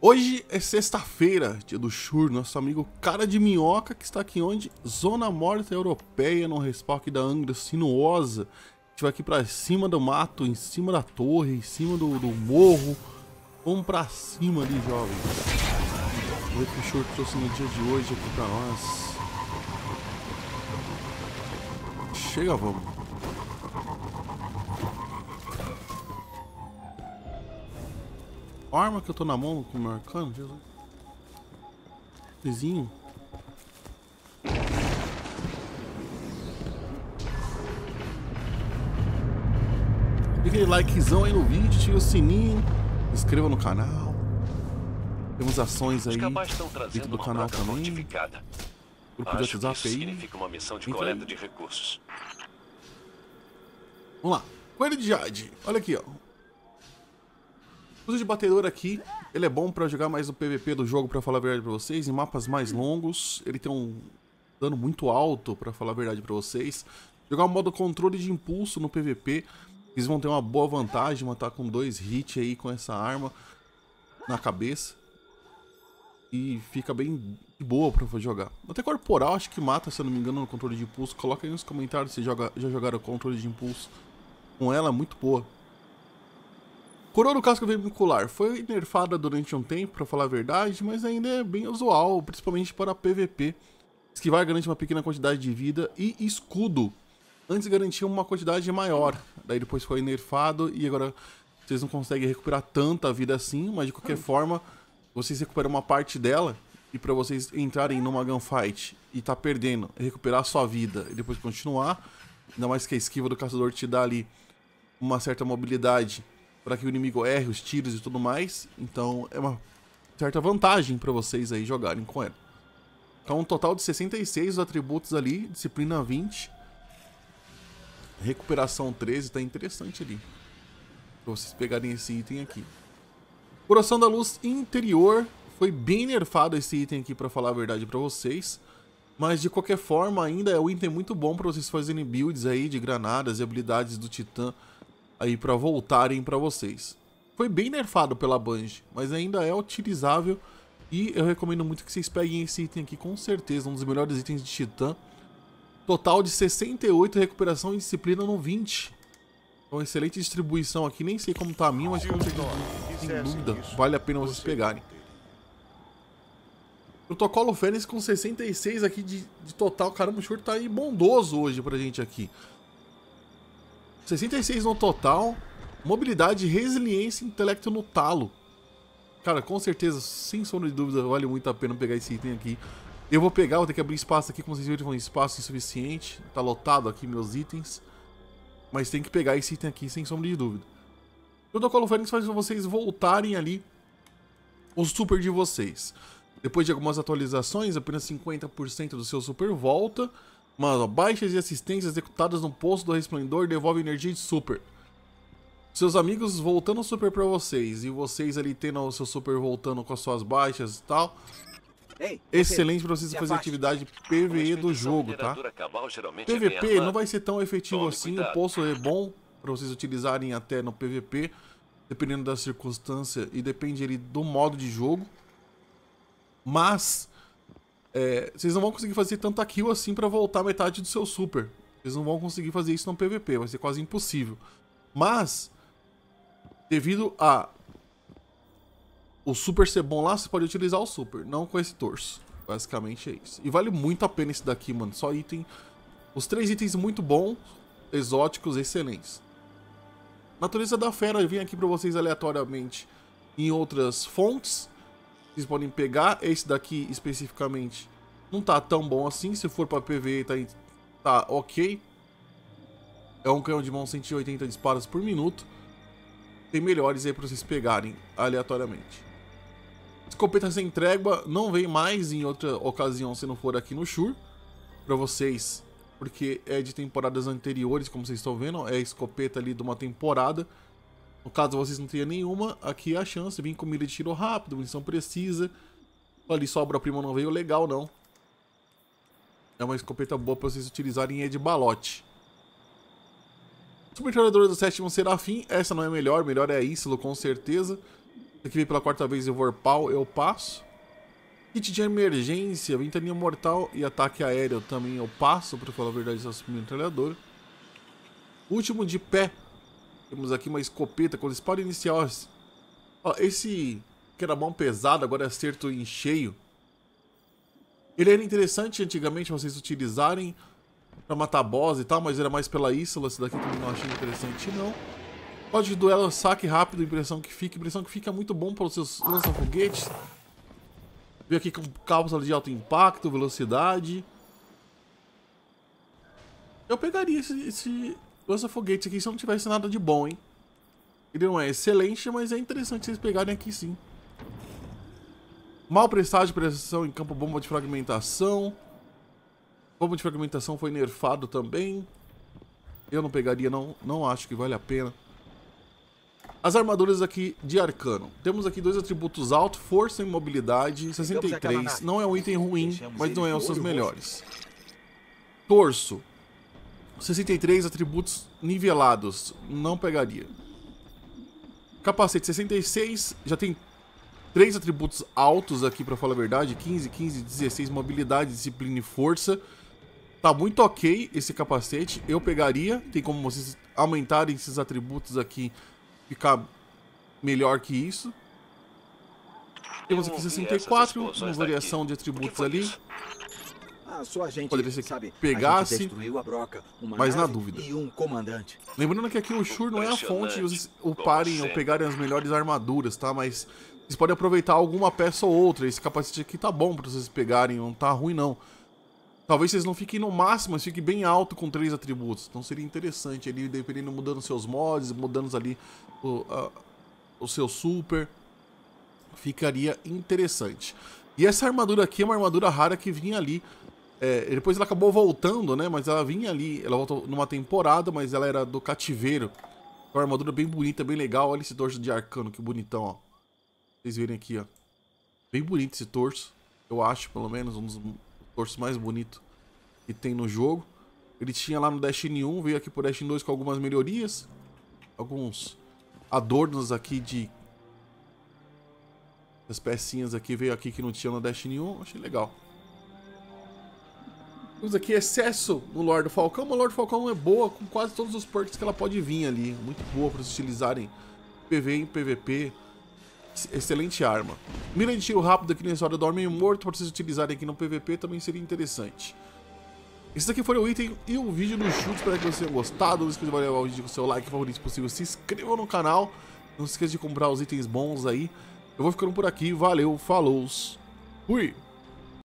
Hoje é sexta-feira, dia do Chur, nosso amigo Cara de Minhoca, que está aqui onde? Zona Morta Europeia, no aqui da Angra Sinuosa. A gente vai aqui para cima do mato, em cima da torre, em cima do, do morro. Vamos para cima ali, jovens. Vamos ver o que o Shur trouxe no dia de hoje aqui para nós. Chega, vamos. arma que eu tô na mão com o meu arcano, Jesus. Vizinho. Dê aquele likezão aí no vídeo, tira o sininho, inscreva no canal. Temos ações aí dentro do canal também. Grupo de WhatsApp aí. uma missão de coleta de recursos. Vamos lá. Coelho de Jade. Olha aqui, ó. Inclusive, batedor aqui, ele é bom pra jogar mais o PVP do jogo, pra falar a verdade pra vocês. Em mapas mais longos, ele tem um dano muito alto, pra falar a verdade pra vocês. Jogar o modo controle de impulso no PVP, eles vão ter uma boa vantagem, matar com dois hits aí com essa arma na cabeça. E fica bem boa pra jogar. Até corporal acho que mata, se eu não me engano, no controle de impulso. Coloca aí nos comentários se joga, já jogaram o controle de impulso com ela, muito boa. Coroa no casco veicular foi nerfada durante um tempo, para falar a verdade, mas ainda é bem usual, principalmente para PVP. Esquivar garante uma pequena quantidade de vida e escudo. Antes garantia uma quantidade maior, daí depois foi nerfado e agora vocês não conseguem recuperar tanta vida assim, mas de qualquer forma, vocês recuperam uma parte dela e para vocês entrarem numa gunfight e tá perdendo, recuperar sua vida e depois continuar, ainda mais que a esquiva do caçador te dá ali uma certa mobilidade para que o inimigo erre os tiros e tudo mais. Então é uma certa vantagem para vocês aí jogarem com ela. Então um total de 66 atributos ali, disciplina 20. Recuperação 13, tá interessante ali. Pra vocês pegarem esse item aqui. Coração da Luz Interior. Foi bem nerfado esse item aqui, pra falar a verdade pra vocês. Mas de qualquer forma, ainda é um item muito bom pra vocês fazerem builds aí de granadas e habilidades do Titã aí para voltarem para vocês. Foi bem nerfado pela Bungie, mas ainda é utilizável e eu recomendo muito que vocês peguem esse item aqui, com certeza, um dos melhores itens de Titã. Total de 68, recuperação e disciplina no 20. Então, é excelente distribuição aqui, nem sei como tá a minha, mas com certeza, sem dúvida, vale a pena vocês pegarem. Protocolo Fênix com 66 aqui de, de total. Caramba, o senhor tá aí bondoso hoje pra gente aqui. 66 no total. Mobilidade, resiliência e intelecto no talo. Cara, com certeza, sem sombra de dúvida, vale muito a pena pegar esse item aqui. Eu vou pegar, vou ter que abrir espaço aqui, como vocês viram, espaço insuficiente. Tá lotado aqui meus itens. Mas tem que pegar esse item aqui, sem sombra de dúvida. O protocolo Fênix faz vocês voltarem ali o super de vocês. Depois de algumas atualizações, apenas 50% do seu super volta. Mano, baixas e assistências executadas no posto do resplendor devolvem energia de super. Seus amigos voltando super pra vocês e vocês ali tendo o seu super voltando com as suas baixas e tal. Ei, Excelente pra vocês fazer atividade PVE do jogo, tá? PVP é não vai ser tão efetivo Tome assim, cuidado. o poço é bom pra vocês utilizarem até no PVP, dependendo da circunstância e depende ali do modo de jogo. Mas é, vocês não vão conseguir fazer tanta kill assim para voltar metade do seu super. Vocês não vão conseguir fazer isso no PVP, vai ser quase impossível. Mas, devido a o super ser bom lá, você pode utilizar o super, não com esse torso. Basicamente é isso. E vale muito a pena esse daqui, mano. Só item. Os três itens muito bons, exóticos, excelentes. Natureza da Fera, eu vim aqui para vocês aleatoriamente em outras fontes vocês podem pegar. Esse daqui, especificamente, não tá tão bom assim. Se for pra PVE, tá, tá ok. É um canhão de mão 180 disparos por minuto. Tem melhores aí pra vocês pegarem aleatoriamente. Escopeta sem trégua não vem mais em outra ocasião se não for aqui no Shur Pra vocês, porque é de temporadas anteriores, como vocês estão vendo. É escopeta ali de uma temporada. No caso, vocês não teriam nenhuma, aqui é a chance. Vim mira de tiro rápido, munição precisa. Ali sobra obra-prima não veio legal, não. É uma escopeta boa para vocês utilizarem é de balote. Submetralhadora do sétimo Serafim. Essa não é melhor. Melhor é a com certeza. Aqui vem pela quarta vez o Vorpal, eu passo. Kit de emergência, ventania mortal e ataque aéreo também eu passo, para falar a verdade, essa submetralhadora. Último de pé, temos aqui uma escopeta com espada inicial. Ó, esse que era mão pesada, agora é acerto em cheio. Ele era interessante antigamente vocês utilizarem pra matar boss e tal, mas era mais pela Isla, esse daqui também não achei interessante não. Pode duelo, saque rápido, impressão que fica. Impressão que fica é muito bom os seus lança-foguetes. aqui com cápsula de alto impacto, velocidade. Eu pegaria esse, esse, Ghost foguete aqui se não tivesse nada de bom, hein? Ele não é excelente, mas é interessante vocês pegarem aqui sim. Mal presságio, pressão em campo, bomba de fragmentação. Bomba de fragmentação foi nerfado também. Eu não pegaria, não, não acho que vale a pena. As armaduras aqui de arcano. Temos aqui dois atributos altos: força e mobilidade, 63. Não é um item ruim, mas não é um seus melhores. Torso. 63 atributos nivelados. Não pegaria. Capacete 66. Já tem três atributos altos aqui, pra falar a verdade. 15, 15, 16. Mobilidade, disciplina e força. Tá muito ok esse capacete. Eu pegaria. Tem como vocês aumentarem esses atributos aqui. Ficar melhor que isso. Temos aqui 64. Uma variação de atributos ali gente, Poderia ser que sabe, pegasse, a a broca, mas na dúvida. Um Lembrando que aqui o Shur não é a fonte vocês uparem ou pegarem as melhores armaduras, tá? Mas vocês podem aproveitar alguma peça ou outra. Esse capacete aqui tá bom pra vocês pegarem, não tá ruim não. Talvez vocês não fiquem no máximo, mas fiquem bem alto com três atributos. Então seria interessante ali, dependendo, mudando seus mods, mudando ali o, a, o seu super. Ficaria interessante. E essa armadura aqui é uma armadura rara que vinha ali é, depois ela acabou voltando, né? Mas ela vinha ali, ela voltou numa temporada, mas ela era do cativeiro. Uma armadura bem bonita, bem legal. Olha esse torso de arcano, que bonitão, ó. Vocês verem aqui, ó. Bem bonito esse torso. Eu acho, pelo menos, um dos torços mais bonitos que tem no jogo. Ele tinha lá no Destiny 1, veio aqui pro Destiny 2 com algumas melhorias. Alguns adornos aqui de... As pecinhas aqui, veio aqui que não tinha no Destiny 1. Achei legal. Temos aqui excesso no Lord Falcão. A Lord Falcão é boa com quase todos os perks que ela pode vir ali. Muito boa para se utilizarem PV em PVP. Excelente arma. Mira de tiro rápido aqui nessa hora do Homem Morto para vocês utilizarem aqui no PVP também seria interessante. Esse daqui foi o item e o vídeo do chute. Espero que vocês tenham gostado. Não esqueça de levar o vídeo com o seu like favorito possível. Se inscreva no canal. Não se esqueça de comprar os itens bons aí. Eu vou ficando por aqui. Valeu, falou, fui!